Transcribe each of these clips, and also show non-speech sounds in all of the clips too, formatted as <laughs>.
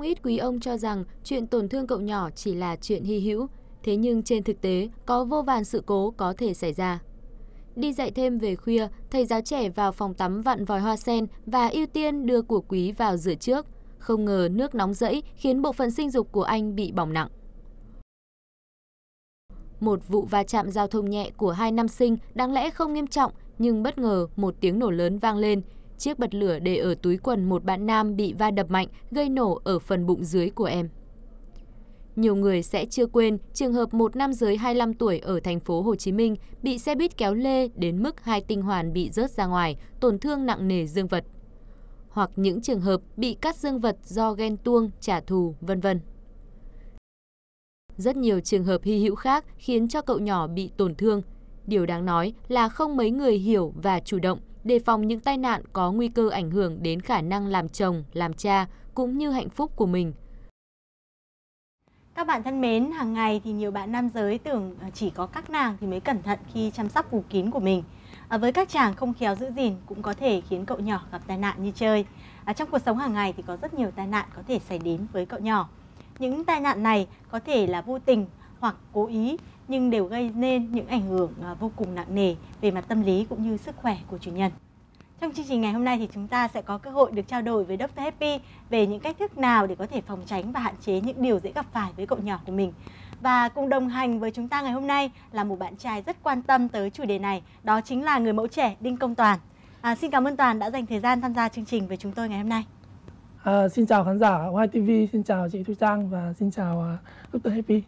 Không ít quý ông cho rằng chuyện tổn thương cậu nhỏ chỉ là chuyện hy hữu, thế nhưng trên thực tế có vô vàn sự cố có thể xảy ra. Đi dạy thêm về khuya, thầy giáo trẻ vào phòng tắm vặn vòi hoa sen và ưu tiên đưa của quý vào rửa trước. Không ngờ nước nóng rẫy khiến bộ phận sinh dục của anh bị bỏng nặng. Một vụ va chạm giao thông nhẹ của hai nam sinh đáng lẽ không nghiêm trọng nhưng bất ngờ một tiếng nổ lớn vang lên chiếc bật lửa để ở túi quần một bạn nam bị va đập mạnh gây nổ ở phần bụng dưới của em. Nhiều người sẽ chưa quên trường hợp một nam giới 25 tuổi ở thành phố Hồ Chí Minh bị xe buýt kéo lê đến mức hai tinh hoàn bị rớt ra ngoài, tổn thương nặng nề dương vật. Hoặc những trường hợp bị cắt dương vật do ghen tuông, trả thù, vân vân. Rất nhiều trường hợp hy hữu khác khiến cho cậu nhỏ bị tổn thương. Điều đáng nói là không mấy người hiểu và chủ động đề phòng những tai nạn có nguy cơ ảnh hưởng đến khả năng làm chồng, làm cha cũng như hạnh phúc của mình. Các bạn thân mến, hàng ngày thì nhiều bạn nam giới tưởng à, chỉ có các nàng thì mới cẩn thận khi chăm sóc vú kín của mình. À, với các chàng không khéo giữ gìn cũng có thể khiến cậu nhỏ gặp tai nạn như chơi. À, trong cuộc sống hàng ngày thì có rất nhiều tai nạn có thể xảy đến với cậu nhỏ. Những tai nạn này có thể là vô tình hoặc cố ý nhưng đều gây nên những ảnh hưởng à, vô cùng nặng nề về mặt tâm lý cũng như sức khỏe của chủ nhân. Trong chương trình ngày hôm nay thì chúng ta sẽ có cơ hội được trao đổi với Dr. Happy về những cách thức nào để có thể phòng tránh và hạn chế những điều dễ gặp phải với cậu nhỏ của mình. Và cùng đồng hành với chúng ta ngày hôm nay là một bạn trai rất quan tâm tới chủ đề này, đó chính là người mẫu trẻ Đinh Công Toàn. À, xin cảm ơn Toàn đã dành thời gian tham gia chương trình với chúng tôi ngày hôm nay. À, xin chào khán giả YTV, xin chào chị Thu Trang và xin chào uh, à, Dr. Happy.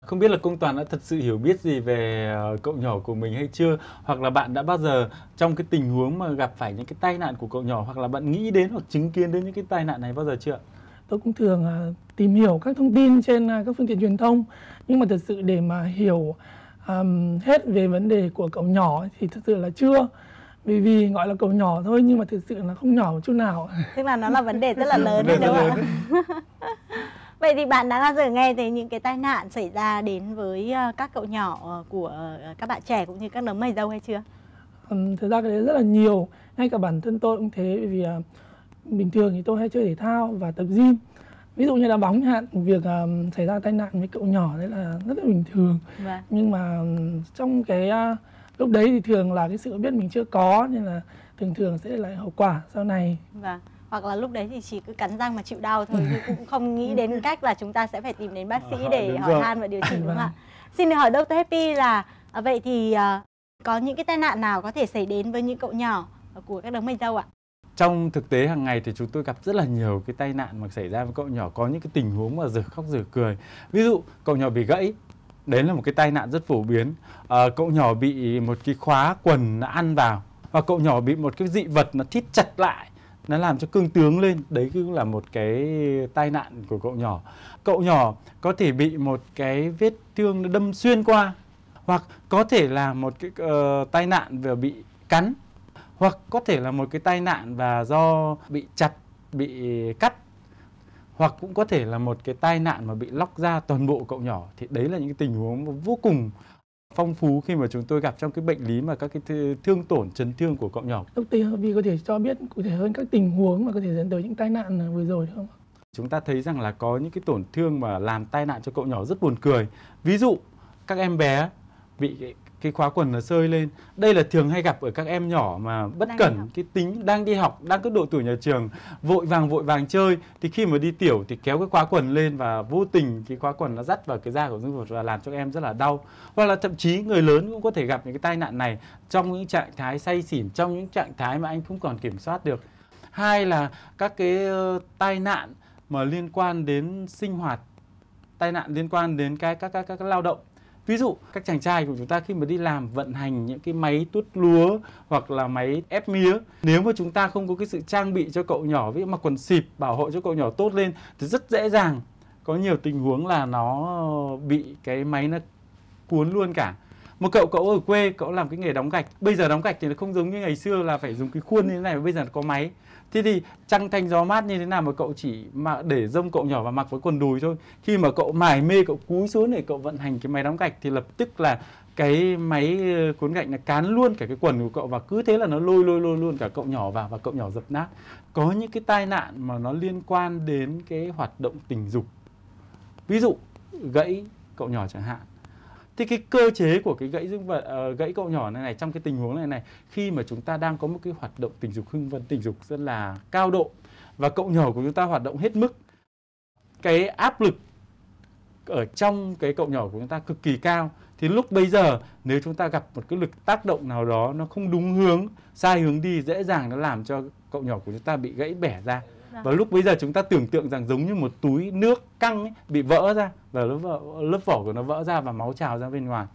Không biết là Công Toàn đã thật sự hiểu biết gì về ờ, cậu nhỏ của mình hay chưa? Hoặc là bạn đã bao giờ trong cái tình huống mà gặp phải những cái tai nạn của cậu nhỏ hoặc là bạn nghĩ đến hoặc chứng kiến đến những cái tai nạn này bao giờ chưa? Tôi cũng thường ờ, tìm hiểu các thông tin trên ờ, các phương tiện truyền thông nhưng mà thật sự để mà hiểu um, hết về vấn đề của cậu nhỏ thì thật sự là chưa vì vì gọi là cậu nhỏ thôi nhưng mà thực sự là không nhỏ chút nào tức là nó là vấn đề rất là lớn đấy đúng không ạ <laughs> Vậy thì bạn đã bao giờ nghe thấy những cái tai nạn xảy ra đến với ờ, các cậu nhỏ ờ, của ờ, các bạn trẻ cũng như các nấm mày dâu hay chưa? Ừm, thực ra cái đấy rất là nhiều, ngay cả bản thân tôi cũng thế vì bình thường thì tôi hay chơi thể thao và tập gym. Ví dụ như đá bóng hạn việc uh, xảy ra tai nạn với cậu nhỏ đấy là rất là bình thường. Vâng. Nhưng mà trong cái uh, lúc đấy thì thường là cái sự biết mình chưa có nên là thường thường sẽ là hậu quả sau này. Vâng hoặc là lúc đấy thì chỉ cứ cắn răng mà chịu đau thôi <laughs> cũng không nghĩ đến cách là chúng ta sẽ phải tìm đến bác sĩ ờ, để hỏi han và điều trị <laughs> đúng không vâng. ạ xin được hỏi Dr. Happy là à, vậy thì à, có những cái tai nạn nào có thể xảy đến với những cậu nhỏ của các đấng mây râu ạ? Trong thực tế hàng ngày thì chúng tôi gặp rất là nhiều cái tai nạn mà xảy ra với cậu nhỏ có những cái tình huống mà rửa khóc rửa cười. Ví dụ cậu nhỏ bị gãy đấy là một cái tai nạn rất phổ biến. À, cậu nhỏ bị một cái khóa quần ăn vào và cậu nhỏ bị một cái dị vật nó thít chặt lại nó làm cho cương tướng lên đấy cũng là một cái tai nạn của cậu nhỏ cậu nhỏ có thể bị một cái vết thương đâm xuyên qua hoặc có thể là một cái uh, tai nạn vừa bị cắn hoặc có thể là một cái tai nạn và do bị chặt bị cắt hoặc cũng có thể là một cái tai nạn mà bị lóc ra toàn bộ cậu nhỏ thì đấy là những cái tình huống vô cùng phong phú khi mà chúng tôi gặp trong cái bệnh lý mà các cái thương tổn chấn thương của cậu nhỏ. Dr. Harvey có thể cho biết cụ thể hơn các tình huống mà có thể dẫn tới những tai nạn vừa rồi được không? Chúng ta thấy rằng là có những cái tổn thương mà làm tai nạn cho cậu nhỏ rất buồn cười. Ví dụ các em bé bị cái khóa quần nó sơi lên đây là thường hay gặp ở các em nhỏ mà bất đang cẩn cái tính đang đi học đang cái độ tuổi nhà trường vội vàng vội vàng chơi thì khi mà đi tiểu thì kéo cái khóa quần lên và vô tình cái khóa quần nó dắt vào cái da của dương vật và làm cho em rất là đau hoặc là thậm chí người lớn cũng có thể gặp những cái tai nạn này trong những trạng thái say xỉn trong những trạng thái mà anh không còn kiểm soát được hai là các cái tai nạn mà liên quan đến sinh hoạt tai nạn liên quan đến cái các các các, các lao động ví dụ các chàng trai của chúng ta khi mà đi làm vận hành những cái máy tuốt lúa hoặc là máy ép mía nếu mà chúng ta không có cái sự trang bị cho cậu nhỏ với mặc quần xịp bảo hộ cho cậu nhỏ tốt lên thì rất dễ dàng có nhiều tình huống là nó bị cái máy nó cuốn luôn cả một cậu cậu ở quê cậu làm cái nghề đóng gạch bây giờ đóng gạch thì nó không giống như ngày xưa là phải dùng cái khuôn như thế này mà bây giờ có máy thế thì trăng thanh gió mát như thế nào mà cậu chỉ mà để rông cậu nhỏ và mặc với quần đùi thôi khi mà cậu mải mê cậu cúi xuống để cậu vận hành cái máy đóng gạch thì lập tức là cái máy ờ, cuốn gạch là cán luôn cả cái quần của cậu và cứ thế là nó lôi lôi lôi luôn cả cậu nhỏ vào và cậu nhỏ dập nát có những cái tai nạn mà nó liên quan đến cái hoạt động tình dục ví dụ gãy cậu nhỏ chẳng hạn thế cái cơ chế của cái gãy dương vật uh, gãy cậu nhỏ này này trong cái tình huống này này khi mà chúng ta đang có một cái hoạt động tình dục hưng phấn tình dục rất là cao độ và cậu nhỏ của chúng ta hoạt động hết mức cái áp lực ở trong cái cậu nhỏ của chúng ta cực kỳ cao thì lúc bây giờ nếu chúng ta gặp một cái lực tác động nào đó nó không đúng hướng sai hướng đi dễ dàng nó làm cho cậu nhỏ của chúng ta bị gãy bẻ ra Vâng. và lúc bây giờ chúng ta tưởng tượng rằng giống như một túi nước căng ý, bị vỡ ra và lớp vỏ, lớp vỏ của nó vỡ ra và máu trào ra bên ngoài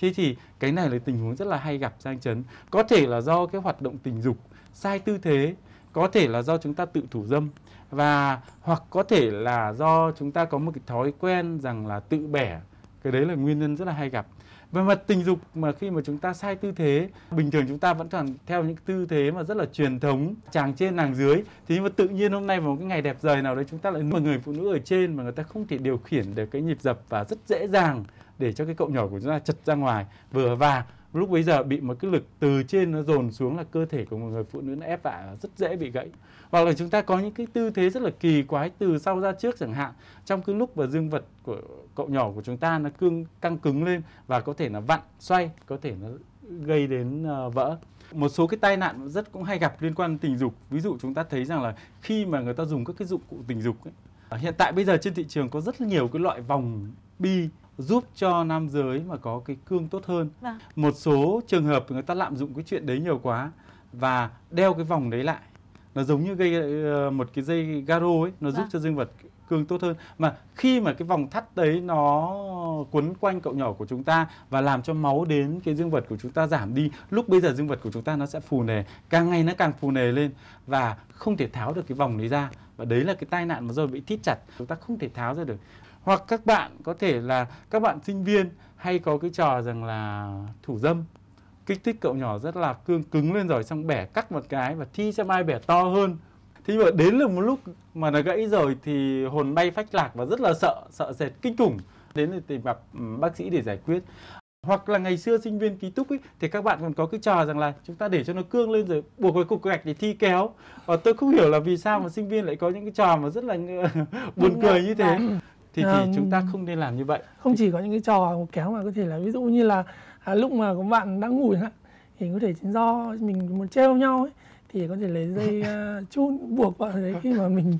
thế thì cái này là tình huống rất là hay gặp sang chấn có thể là do cái hoạt động tình dục sai tư thế có thể là do chúng ta tự thủ dâm và hoặc có thể là do chúng ta có một cái thói quen rằng là tự bẻ cái đấy là nguyên nhân rất là hay gặp về vâng, mặt vâng, tình dục mà khi mà chúng ta sai tư thế bình thường chúng ta vẫn còn theo những tư thế mà rất là truyền thống chàng trên nàng dưới thế nhưng mà tự nhiên hôm nay vào một cái ngày đẹp trời nào đấy chúng ta lại một người phụ nữ ở trên mà người ta không thể điều khiển được cái nhịp dập và rất dễ dàng để cho cái cậu nhỏ của chúng ta chật ra ngoài vừa và lúc bấy giờ bị một cái lực từ trên nó dồn xuống là cơ thể của một người phụ nữ nó ép vả rất dễ bị gãy hoặc là chúng ta có những cái tư thế rất là kỳ quái từ sau ra trước chẳng hạn trong cái lúc và dương vật của cậu nhỏ của chúng ta nó cương căng cứng lên và có thể là vặn xoay có thể nó gây đến uh, vỡ một số cái tai nạn rất cũng hay gặp liên quan tình dục ví dụ chúng ta thấy rằng là khi mà người ta dùng các cái dụng cụ tình dục ấy, à, hiện tại bây giờ trên thị trường có rất nhiều cái loại vòng bi giúp cho nam giới mà có cái cương tốt hơn vâng. một số trường hợp người ta lạm dụng cái chuyện đấy nhiều quá và đeo cái vòng đấy lại nó giống như gây ờ, một cái dây garo ấy nó vâng. giúp cho dương vật cường tốt hơn mà khi mà cái vòng thắt đấy nó quấn quanh cậu nhỏ của chúng ta và làm cho máu đến cái dương vật của chúng ta giảm đi lúc bây giờ dương vật của chúng ta nó sẽ phù nề càng ngày nó càng phù nề lên và không thể tháo được cái vòng đấy ra và đấy là cái tai nạn mà rồi bị thít chặt chúng ta không thể tháo ra được hoặc các bạn có thể là các bạn sinh viên hay có cái trò rằng là thủ dâm kích thích cậu nhỏ rất là cương cứng lên rồi xong bẻ cắt một cái và thi cho mai bẻ to hơn thế nhưng mà đến được một lúc mà nó gãy rồi thì hồn bay phách lạc và rất là sợ sợ sệt kinh khủng đến để tìm gặp ừ, bác sĩ để giải quyết hoặc là ngày xưa sinh viên ký túc ấy, thì các bạn còn có cái trò rằng là chúng ta để cho nó cương lên rồi buộc cái cục gạch để thi kéo và tôi không hiểu là vì sao mà sinh viên lại có những cái trò mà rất là <laughs> buồn cười như thế thì, thì vâng. chúng ta không nên làm như vậy không chỉ có những cái trò kéo mà có thể là ví dụ như là à, lúc mà các bạn đang ngủ thì có thể do mình muốn treo nhau ấy thì có thể lấy dây uh, ờ, chun buộc vào đấy khi mà mình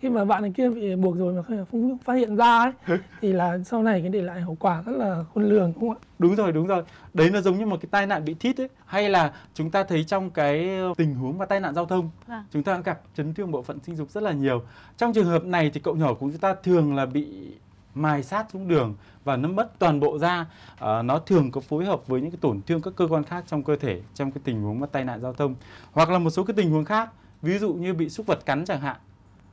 khi mà bạn này kia bị buộc rồi mà không, phát hiện ra ấy thì là sau này cái để lại hậu quả rất là khôn lường đúng không ạ đúng rồi đúng rồi đấy nó giống như một cái tai nạn bị thít ấy hay là chúng ta thấy trong cái ờ, tình huống và tai nạn giao thông à. chúng ta gặp chấn thương bộ phận sinh dục rất là nhiều trong trường hợp này thì cậu nhỏ của chúng ta thường là bị mài sát xuống đường và nó mất toàn bộ da à, nó thường có phối hợp với những cái tổn thương các cơ quan khác trong cơ thể trong cái tình huống mà tai nạn giao thông hoặc là một số cái tình huống khác ví dụ như bị súc vật cắn chẳng hạn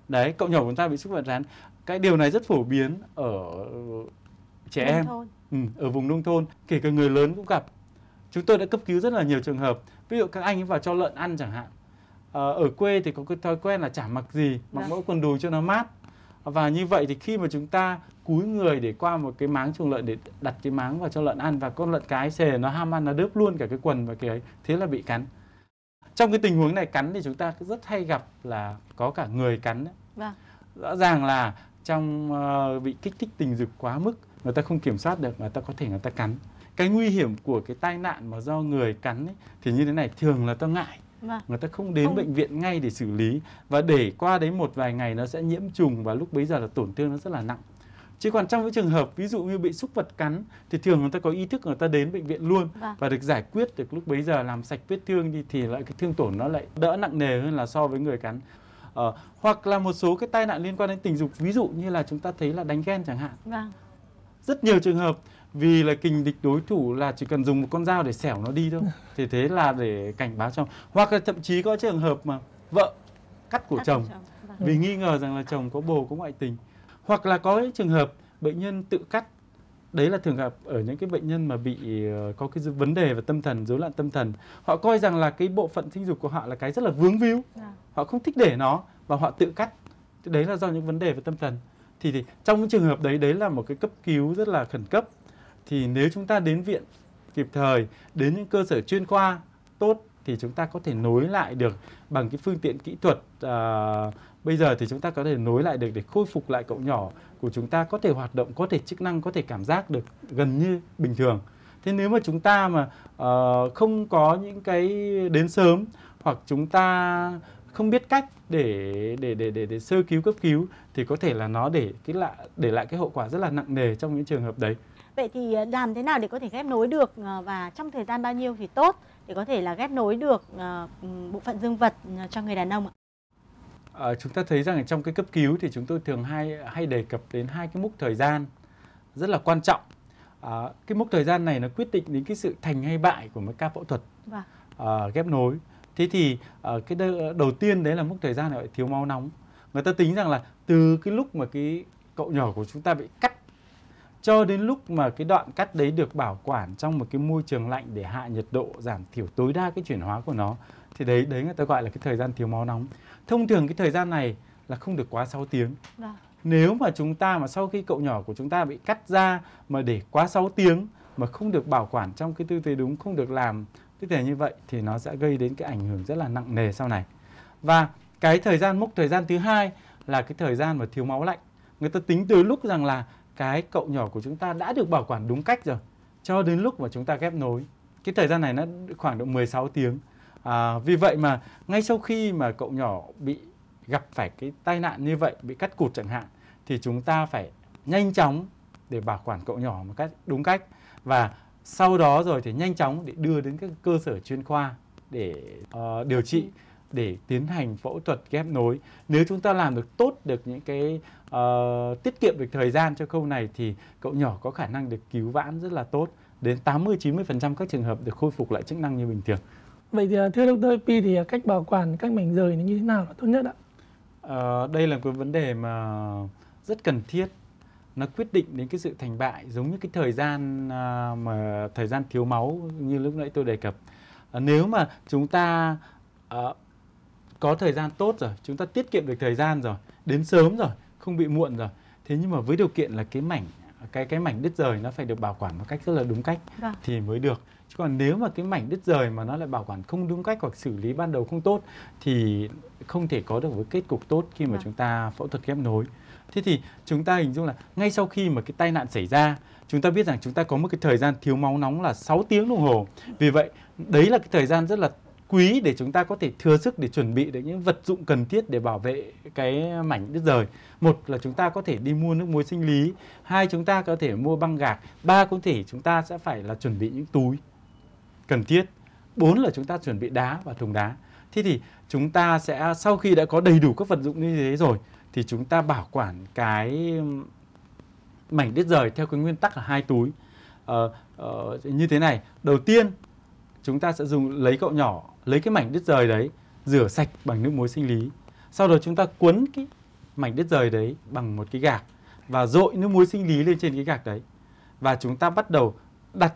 đấy cậu nhỏ của chúng ta bị súc vật cắn cái điều này rất phổ biến ở trẻ nông em thôn. Ừ, ở vùng nông thôn kể cả người lớn cũng gặp chúng tôi đã cấp cứu rất là nhiều trường hợp ví dụ các anh vào cho lợn ăn chẳng hạn ờ, ở quê thì có cái thói quen là chả mặc gì mặc dạ. mỗi quần đùi cho nó mát và như vậy thì khi mà chúng ta cúi người để qua một cái máng chuồng lợn để đặt cái máng vào cho lợn ăn và con lợn cái xề nó ham ăn nó đớp luôn cả cái quần và cái ấy thế là bị cắn trong cái tình huống này cắn thì chúng ta rất hay gặp là có cả người cắn vâng. rõ ràng là trong ờ, bị kích thích tình dục quá mức người ta không kiểm soát được mà ta có thể người ta cắn cái nguy hiểm của cái tai nạn mà do người cắn ấy, thì như thế này thường là ta ngại Vâng. người ta không đến bệnh viện ngay để xử lý và để qua đấy một vài ngày nó sẽ nhiễm trùng và lúc bấy giờ là tổn thương nó rất là nặng chứ còn trong những trường hợp ví dụ như bị xúc vật cắn thì thường người ta có ý thức người ta đến bệnh viện luôn vâng. và được giải quyết được lúc bấy giờ làm sạch vết thương đi thì lại cái thương tổn nó lại đỡ nặng nề hơn là so với người cắn ờ, hoặc là một số cái tai nạn liên quan đến tình dục ví dụ như là chúng ta thấy là đánh ghen chẳng hạn vâng. rất nhiều trường hợp vì là kình địch đối thủ là chỉ cần dùng một con dao để xẻo nó đi thôi <laughs> thì thế là để cảnh báo cho hoặc là thậm chí có trường hợp mà vợ cắt của cắt chồng, chồng. Vâng. vì nghi ngờ rằng là chồng có bồ có ngoại tình hoặc là có trường hợp bệnh nhân tự cắt đấy là thường gặp ở những cái bệnh nhân mà bị ờ, có cái vấn đề về tâm thần rối loạn tâm thần họ coi rằng là cái bộ phận sinh dục của họ là cái rất là vướng víu à. họ không thích để nó và họ tự cắt đấy là do những vấn đề về tâm thần thì, thì trong những trường hợp đấy đấy là một cái cấp cứu rất là khẩn cấp thì nếu chúng ta đến viện kịp thời đến những cơ sở chuyên khoa tốt thì chúng ta có thể nối lại được bằng cái phương tiện kỹ thuật ờ bây giờ thì chúng ta có thể nối lại được để khôi phục lại cậu nhỏ của chúng ta có thể hoạt động có thể chức năng có thể cảm giác được gần như bình thường thế nếu mà chúng ta mà ờ, không có những cái đến sớm hoặc chúng ta không biết cách để để để để, để sơ cứu cấp cứu thì có thể là nó để cái lại để lại cái hậu quả rất là nặng nề trong những trường hợp đấy Vậy thì làm ờ, thế nào để có thể ghép nối được ờ, và trong thời gian bao nhiêu thì tốt để có thể là ghép nối được ờ, bộ phận dương vật cho người đàn ông ạ? À, chúng ta thấy rằng trong cái cấp cứu thì chúng tôi thường hay hay đề cập đến hai cái mốc thời gian rất là quan trọng. À, cái mốc thời gian này nó quyết định đến cái sự thành hay bại của một ca phẫu thuật à, ghép nối. Thế thì à, cái đầu tiên đấy là mốc thời gian gọi thiếu máu nóng. Người ta tính rằng là từ cái lúc mà cái cậu nhỏ của chúng ta bị cắt cho đến lúc mà cái đoạn cắt đấy được bảo quản trong một cái môi trường lạnh để hạ nhiệt độ giảm thiểu tối đa cái chuyển hóa của nó thì đấy đấy người ta gọi là cái thời gian thiếu máu nóng thông thường cái thời gian này là không được quá 6 tiếng Đà. Vâng. nếu mà chúng ta mà sau khi cậu nhỏ của chúng ta bị cắt ra mà để quá 6 tiếng mà không được bảo quản trong cái tư thế đúng không được làm tư thế như vậy thì nó sẽ gây đến cái ảnh hưởng rất là nặng nề sau này và cái thời gian mốc thời gian thứ hai là cái thời gian mà thiếu máu lạnh người ta tính từ lúc rằng là cái cậu nhỏ của chúng ta đã được bảo quản đúng cách rồi cho đến lúc mà chúng ta ghép nối cái thời gian này nó khoảng độ 16 tiếng à, vì vậy mà ngay sau khi mà cậu nhỏ bị gặp phải cái tai nạn như vậy bị cắt cụt chẳng hạn thì chúng ta phải nhanh chóng để bảo quản cậu nhỏ một cách đúng cách và sau đó rồi thì nhanh chóng để đưa đến các cơ sở chuyên khoa để uh, điều trị để tiến hành phẫu thuật ghép nối nếu chúng ta làm được tốt được những cái uh, tiết kiệm được thời gian cho khâu này thì cậu nhỏ có khả năng được cứu vãn rất là tốt đến 80 90% các trường hợp được khôi phục lại chức năng như bình thường. Vậy thì ờ, thưa Dr. Pi thì ờ, cách bảo quản các mảnh rời như thế nào là tốt nhất ạ? Ờ, đây là một vấn đề mà rất cần thiết nó quyết định đến cái sự thành bại giống như cái thời gian mà thời gian thiếu máu như lúc nãy tôi đề cập nếu mà chúng ta có thời gian tốt rồi chúng ta tiết kiệm được thời gian rồi đến sớm rồi không bị muộn rồi thế nhưng mà với điều kiện là cái mảnh cái cái mảnh đứt rời nó phải được bảo quản một cách rất là đúng cách vâng. thì mới được chứ còn nếu mà cái mảnh đứt rời mà nó lại bảo quản không đúng cách hoặc xử lý ban đầu không tốt thì không thể có được một kết cục tốt khi mà vâng. chúng ta phẫu thuật ghép nối thế thì chúng ta hình dung là ngay sau khi mà cái tai nạn xảy ra chúng ta biết rằng chúng ta có một cái thời gian thiếu máu nóng là 6 tiếng đồng hồ vì vậy đấy là cái thời gian rất là quý để chúng ta có thể thừa sức để chuẩn bị được những vật dụng cần thiết để bảo vệ cái mảnh đất rời một là chúng ta có thể đi mua nước muối sinh lý hai chúng ta có thể mua băng gạc ba có thể chúng ta sẽ phải là chuẩn bị những túi cần thiết bốn là chúng ta chuẩn bị đá và thùng đá thế thì chúng ta sẽ sau khi đã có đầy đủ các vật dụng như thế rồi thì chúng ta bảo quản cái mảnh đất rời theo cái nguyên tắc là hai túi ờ, ờ, như thế này đầu tiên chúng ta sẽ dùng lấy cậu nhỏ lấy cái mảnh đứt rời đấy rửa sạch bằng nước muối sinh lý sau đó chúng ta cuốn cái mảnh đứt rời đấy bằng một cái gạc và dội nước muối sinh lý lên trên cái gạc đấy và chúng ta bắt đầu đặt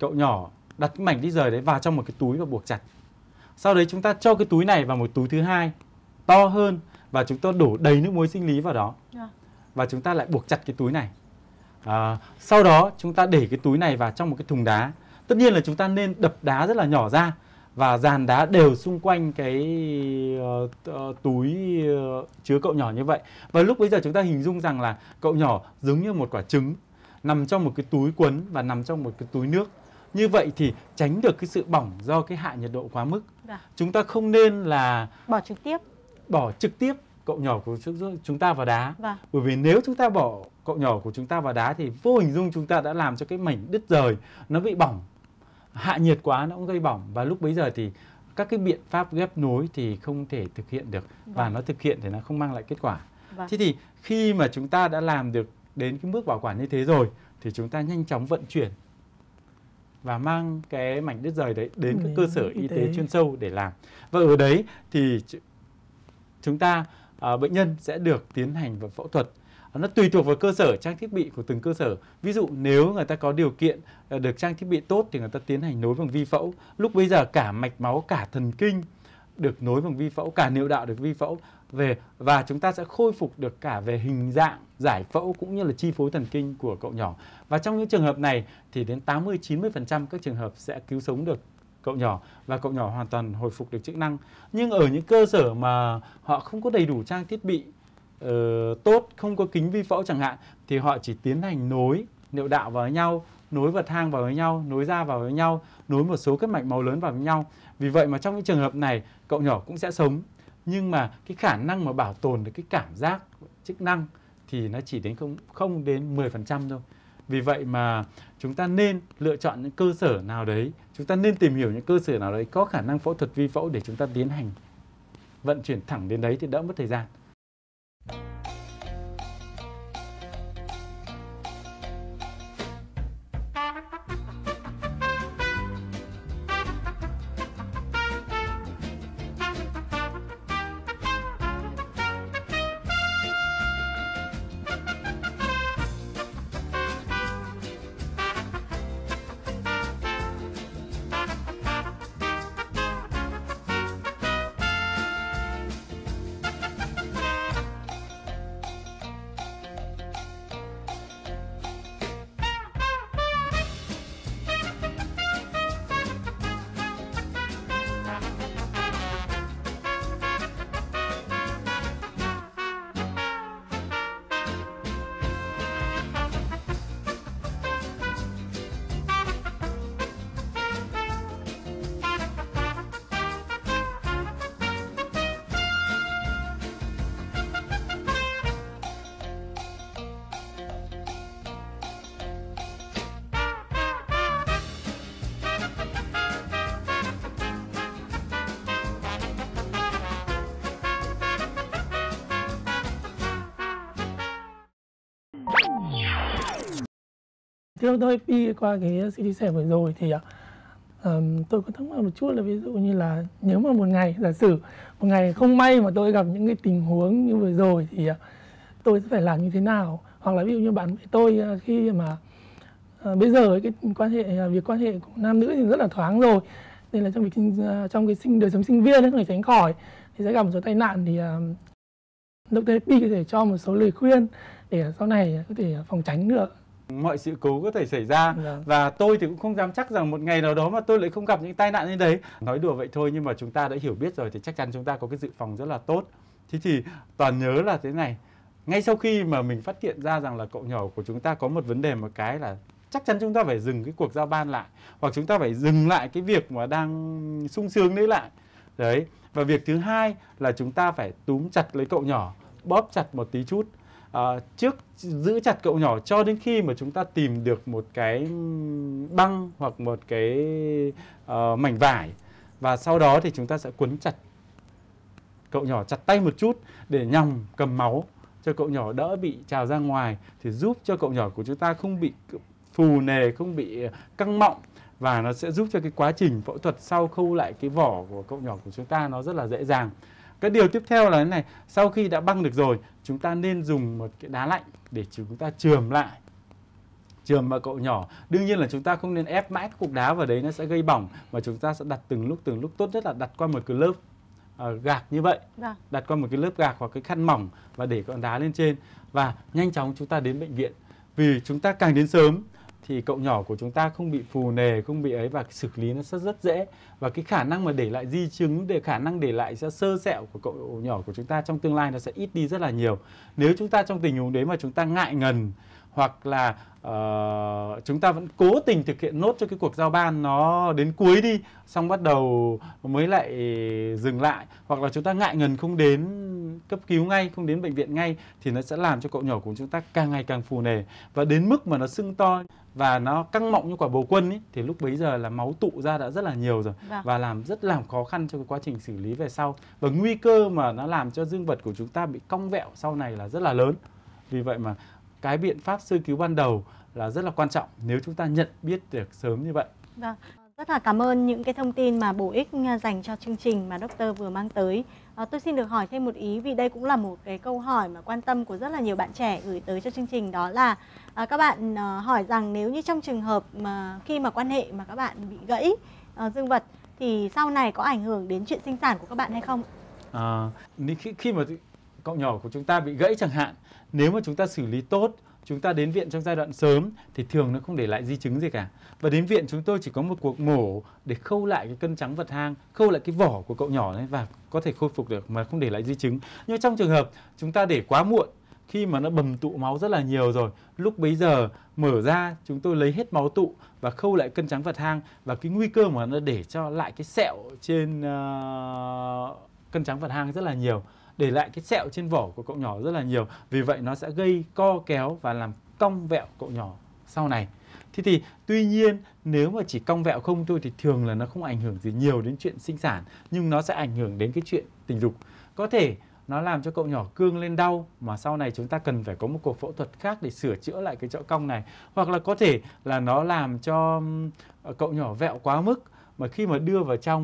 cậu nhỏ đặt cái mảnh đứt rời đấy vào trong một cái túi và buộc chặt sau đấy chúng ta cho cái túi này vào một túi thứ hai to hơn và chúng ta đổ đầy nước muối sinh lý vào đó dạ. và chúng ta lại buộc chặt cái túi này à, sau đó chúng ta để cái túi này vào trong một cái thùng đá tất nhiên là chúng ta nên đập đá rất là nhỏ ra và dàn đá đều xung quanh cái ờ, ờ, túi ờ, chứa cậu nhỏ như vậy. Và lúc bây giờ chúng ta hình dung rằng là cậu nhỏ giống như một quả trứng nằm trong một cái túi quấn và nằm trong một cái túi nước. Như vậy thì tránh được cái sự bỏng do cái hạ nhiệt độ quá mức. Đã. Dạ. Chúng ta không nên là bỏ trực tiếp bỏ trực tiếp cậu nhỏ của chúng ta vào đá. Vâng. Bởi vì nếu chúng ta bỏ cậu nhỏ của chúng ta vào đá thì vô hình dung chúng ta đã làm cho cái mảnh đứt rời nó bị bỏng hạ nhiệt quá nó cũng gây bỏng và lúc bấy giờ thì các cái biện pháp ghép nối thì không thể thực hiện được vâng. và nó thực hiện thì nó không mang lại kết quả. Vâng. Thế thì khi mà chúng ta đã làm được đến cái bước bảo quản như thế rồi thì chúng ta nhanh chóng vận chuyển và mang cái mảnh đất rời đấy đến các cơ sở y tế chuyên sâu để làm. Và ở đấy thì chúng ta à, bệnh nhân sẽ được tiến hành và phẫu thuật nó tùy thuộc vào cơ sở trang thiết bị của từng cơ sở ví dụ nếu người ta có điều kiện à, được trang thiết bị tốt thì người ta tiến hành nối bằng vi phẫu lúc bây giờ cả mạch máu cả thần kinh được nối bằng vi phẫu cả niệu đạo được vi phẫu về và chúng ta sẽ khôi phục được cả về hình dạng giải phẫu cũng như là chi phối thần kinh của cậu nhỏ và trong những trường hợp này thì đến 80 90% các trường hợp sẽ cứu sống được cậu nhỏ và cậu nhỏ hoàn toàn hồi phục được chức năng nhưng ở những cơ sở mà họ không có đầy đủ trang thiết bị ờ, tốt không có kính vi phẫu chẳng hạn thì họ chỉ tiến hành nối niệu đạo vào với nhau nối vật hang vào với nhau nối da vào với nhau nối một số các mạch máu lớn vào với nhau vì vậy mà trong những trường hợp này cậu nhỏ cũng sẽ sống nhưng mà cái khả năng mà bảo tồn được cái cảm giác chức năng thì nó chỉ đến không không đến 10% thôi vì vậy mà chúng ta nên lựa chọn những cơ sở nào đấy chúng ta nên tìm hiểu những cơ sở nào đấy có khả năng phẫu thuật vi phẫu để chúng ta tiến hành vận chuyển thẳng đến đấy thì đỡ mất thời gian thưa tôi đi qua cái sự chia sẻ vừa rồi thì uh, tôi có thắc mắc một chút là ví dụ như là nếu mà một ngày giả sử một ngày không may mà tôi gặp những cái tình huống như vừa rồi thì à, tôi sẽ phải làm như thế nào hoặc là ví dụ như bạn tôi à, khi mà uh, bây giờ cái quan hệ việc quan hệ của nam nữ thì rất là thoáng rồi nên là trong việc uh, trong cái sinh đời sống sinh viên ấy không tránh khỏi thì sẽ gặp một số tai nạn thì uh, Dr. Happy có thể cho một số lời khuyên để sau này có thể phòng tránh được mọi sự cố có thể xảy ra vâng. và tôi thì cũng không dám chắc rằng một ngày nào đó mà tôi lại không gặp những tai nạn như đấy nói đùa vậy thôi nhưng mà chúng ta đã hiểu biết rồi thì chắc chắn chúng ta có cái dự phòng rất là tốt thế thì toàn nhớ là thế này ngay sau khi mà mình phát hiện ra rằng là cậu nhỏ của chúng ta có một vấn đề một cái là chắc chắn chúng ta phải dừng cái cuộc giao ban lại hoặc chúng ta phải dừng lại cái việc mà đang sung sướng đấy lại đấy và việc thứ hai là chúng ta phải túm chặt lấy cậu nhỏ bóp chặt một tí chút uh, trước giữ chặt cậu nhỏ cho đến khi mà chúng ta tìm được một cái băng hoặc một cái uh, mảnh vải và sau đó thì chúng ta sẽ cuốn chặt cậu nhỏ chặt tay một chút để nhòng cầm máu cho cậu nhỏ đỡ bị trào ra ngoài thì giúp cho cậu nhỏ của chúng ta không bị phù nề không bị ờ, căng mọng và nó sẽ giúp cho cái quá trình phẫu thuật sau khâu lại cái vỏ của cậu nhỏ của chúng ta nó rất là dễ dàng cái điều tiếp theo là thế này sau khi đã băng được rồi chúng ta nên dùng một cái đá lạnh để chúng ta chườm lại chườm vào cậu nhỏ đương nhiên là chúng ta không nên ép mãi cục đá vào đấy nó sẽ gây bỏng mà chúng ta sẽ đặt từng lúc từng lúc tốt nhất là đặt qua một cái lớp uh, gạc như vậy Đạ. Vâng. đặt qua một cái lớp gạc hoặc cái khăn mỏng và để con đá lên trên và nhanh chóng chúng ta đến bệnh viện vì chúng ta càng đến sớm thì cậu nhỏ của chúng ta không bị phù nề không bị ấy và xử lý nó rất rất dễ và cái khả năng mà để lại di chứng để khả năng để lại ra sơ sẹo của cậu nhỏ của chúng ta trong tương lai nó sẽ ít đi rất là nhiều nếu chúng ta trong tình huống đấy mà chúng ta ngại ngần hoặc là uh, chúng ta vẫn cố tình thực hiện nốt cho cái cuộc giao ban nó đến cuối đi xong bắt đầu mới lại dừng lại hoặc là chúng ta ngại ngần không đến cấp cứu ngay không đến bệnh viện ngay thì nó sẽ làm cho cậu nhỏ của chúng ta càng ngày càng phù nề và đến mức mà nó sưng to và nó căng mọng như quả bầu quân ấy, thì lúc bấy giờ là máu tụ ra đã rất là nhiều rồi vâng. và làm rất làm khó khăn cho cái quá trình xử lý về sau và nguy cơ mà nó làm cho dương vật của chúng ta bị cong vẹo sau này là rất là lớn vì vậy mà cái biện pháp sơ cứu ban đầu là rất là quan trọng nếu chúng ta nhận biết được sớm như vậy. Vâng, rất là cảm ơn những cái thông tin mà bổ ích à, dành cho chương trình mà doctor vừa mang tới. À, tôi xin được hỏi thêm một ý vì đây cũng là một cái câu hỏi mà quan tâm của rất là nhiều bạn trẻ gửi tới cho chương trình đó là à, các bạn à, hỏi rằng nếu như trong trường hợp mà khi mà quan hệ mà các bạn bị gãy à, dương vật thì sau này có ảnh hưởng đến chuyện sinh sản của các bạn hay không? À, khi, khi mà cậu nhỏ của chúng ta bị gãy chẳng hạn nếu mà chúng ta xử lý tốt chúng ta đến viện trong giai đoạn sớm thì thường nó không để lại di chứng gì cả và đến viện chúng tôi chỉ có một cuộc mổ để khâu lại cái cân trắng vật hang khâu lại cái vỏ của cậu nhỏ đấy và có thể khôi phục được mà không để lại di chứng nhưng trong trường hợp chúng ta để quá muộn khi mà nó bầm tụ máu rất là nhiều rồi lúc bấy giờ mở ra chúng tôi lấy hết máu tụ và khâu lại cân trắng vật hang và cái nguy cơ mà nó để cho lại cái sẹo trên uh, cân trắng vật hang rất là nhiều để lại cái sẹo trên vỏ của cậu nhỏ rất là nhiều vì vậy nó sẽ gây co kéo và làm cong vẹo cậu nhỏ sau này thế thì tuy nhiên nếu mà chỉ cong vẹo không thôi thì thường là nó không ảnh hưởng gì nhiều đến chuyện sinh sản nhưng nó sẽ ảnh hưởng đến cái chuyện tình dục có thể nó làm cho cậu nhỏ cương lên đau mà sau này chúng ta cần phải có một cuộc phẫu thuật khác để sửa chữa lại cái chỗ cong này hoặc là có thể là nó làm cho ờ, cậu nhỏ vẹo quá mức mà khi mà đưa vào trong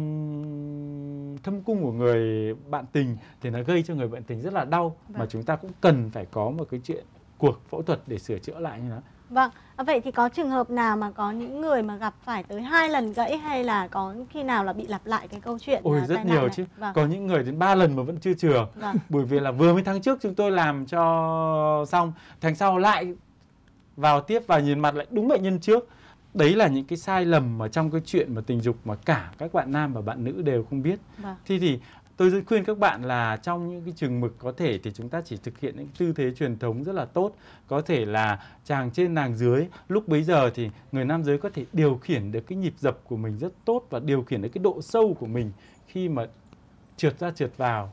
thâm cung của người bạn tình thì nó gây cho người bạn tình rất là đau vâng. mà chúng ta cũng cần phải có một cái chuyện cuộc phẫu thuật để sửa chữa lại như đó. Vâng, à, vậy thì có trường hợp nào mà có những người mà gặp phải tới hai lần gãy hay là có khi nào là bị lặp lại cái câu chuyện Ôi à, rất nhiều này? chứ. Vâng. Có những người đến ba lần mà vẫn chưa chừa. Vâng. Bởi vì là vừa mới tháng trước chúng tôi làm cho xong, tháng sau lại vào tiếp và nhìn mặt lại đúng bệnh nhân trước đấy là những cái sai lầm mà trong cái chuyện mà tình dục mà cả các bạn nam và bạn nữ đều không biết vâng. thì thì tôi khuyên các bạn là trong những cái trường mực có thể thì chúng ta chỉ thực hiện những tư thế truyền thống rất là tốt có thể là chàng trên nàng dưới lúc bấy giờ thì người nam giới có thể điều khiển được cái nhịp dập của mình rất tốt và điều khiển được cái độ sâu của mình khi mà trượt ra trượt vào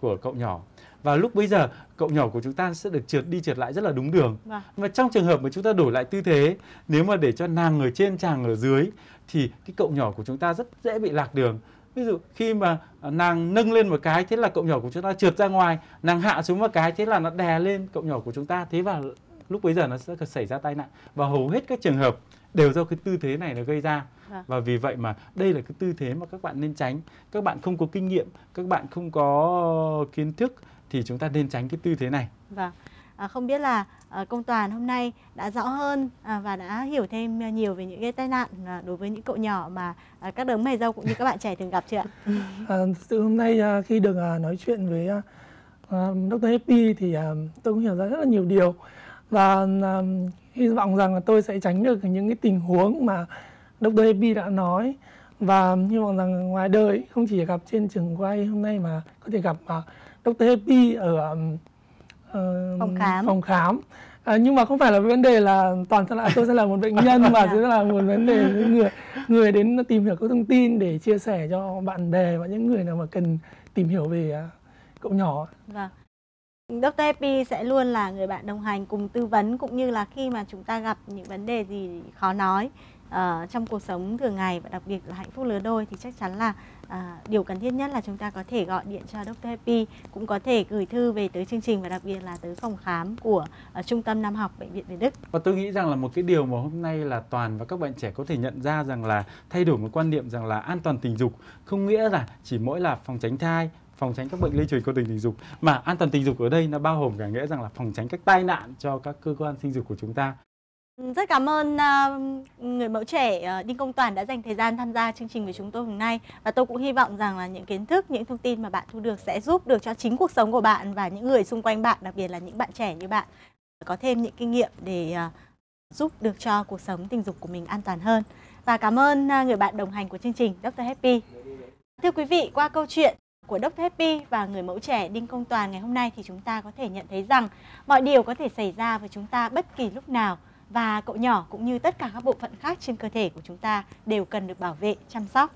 của cậu nhỏ và lúc bây giờ cậu nhỏ của chúng ta sẽ được trượt đi trượt lại rất là đúng đường vâng. và trong trường hợp mà chúng ta đổi lại tư thế nếu mà để cho nàng ở trên chàng ở dưới thì cái cậu nhỏ của chúng ta rất dễ bị lạc đường ví dụ khi mà à, nàng nâng lên một cái thế là cậu nhỏ của chúng ta trượt ra ngoài nàng hạ xuống một cái thế là nó đè lên cậu nhỏ của chúng ta thế và lúc bây giờ nó sẽ xảy ra tai nạn và hầu hết các trường hợp đều do cái tư thế này nó gây ra à. và vì vậy mà đây là cái tư thế mà các bạn nên tránh các bạn không có kinh nghiệm các bạn không có kiến thức thì chúng ta nên tránh cái tư thế này. Vâng. À, không biết là à, công toàn hôm nay đã rõ hơn à, và đã hiểu thêm nhiều về những cái tai nạn à, đối với những cậu nhỏ mà à, các đấng mày dâu cũng như các bạn trẻ thường gặp chưa ạ? <laughs> à, từ hôm nay à, khi được à, nói chuyện với à, à, Dr. Happy thì à, tôi cũng hiểu ra rất là nhiều điều và à, hy vọng rằng là tôi sẽ tránh được những cái tình huống mà Dr. Happy đã nói và hy vọng rằng ngoài đời không chỉ gặp trên trường quay hôm nay mà có thể gặp uh, Dr. Happy ở uh, phòng khám, phòng khám. À, nhưng mà không phải là vấn đề là toàn thân là tôi sẽ là một bệnh nhân mà sẽ là một vấn đề những người người đến tìm hiểu các thông tin để chia sẻ cho bạn bè và những người nào mà cần tìm hiểu về à, cậu nhỏ. Vâng. Dr. Happy sẽ luôn là người bạn đồng hành cùng tư vấn cũng như là khi mà chúng ta gặp những vấn đề gì khó nói Ờ, trong cuộc sống thường ngày và đặc biệt là hạnh phúc lứa đôi thì chắc chắn là uh, điều cần thiết nhất là chúng ta có thể gọi điện cho Dr. Happy cũng có thể gửi thư về tới chương trình và đặc biệt là tới phòng khám của uh, trung tâm Nam học bệnh viện Việt Đức. Và tôi nghĩ rằng là một cái điều mà hôm nay là toàn và các bạn trẻ có thể nhận ra rằng là thay đổi một quan niệm rằng là an toàn tình dục không nghĩa là chỉ mỗi là phòng tránh thai phòng tránh các bệnh lây truyền qua tình tình dục mà an toàn tình dục ở đây nó bao gồm cả nghĩa rằng là phòng tránh các tai nạn cho các cơ quan sinh dục của chúng ta rất cảm ơn à, người mẫu trẻ à, Đinh Công Toàn đã dành thời gian tham gia chương trình với chúng tôi hôm nay và tôi cũng hy vọng rằng là những kiến thức, những thông tin mà bạn thu được sẽ giúp được cho chính cuộc sống của bạn và những người xung quanh bạn, đặc biệt là những bạn trẻ như bạn có thêm những kinh nghiệm để à, giúp được cho cuộc sống tình dục của mình an toàn hơn. Và cảm ơn người bạn đồng hành của chương trình Dr. Happy. Thưa quý vị, qua câu chuyện của Dr. Happy và người mẫu trẻ Đinh Công Toàn ngày hôm nay thì chúng ta có thể nhận thấy rằng mọi điều có thể xảy ra với chúng ta bất kỳ lúc nào và cậu nhỏ cũng như tất cả các bộ phận khác trên cơ thể của chúng ta đều cần được bảo vệ, chăm sóc.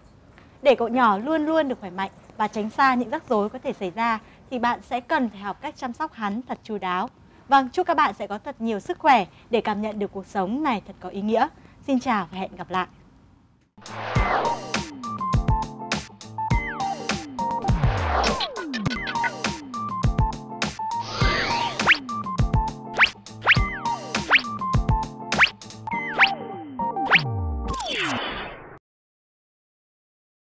Để cậu nhỏ luôn luôn được khỏe mạnh và tránh xa những rắc rối có thể xảy ra thì bạn sẽ cần phải học cách chăm sóc hắn thật chu đáo. Vâng, chúc các bạn sẽ có thật nhiều sức khỏe để cảm nhận được cuộc sống này thật có ý nghĩa. Xin chào và hẹn gặp lại. Thank you.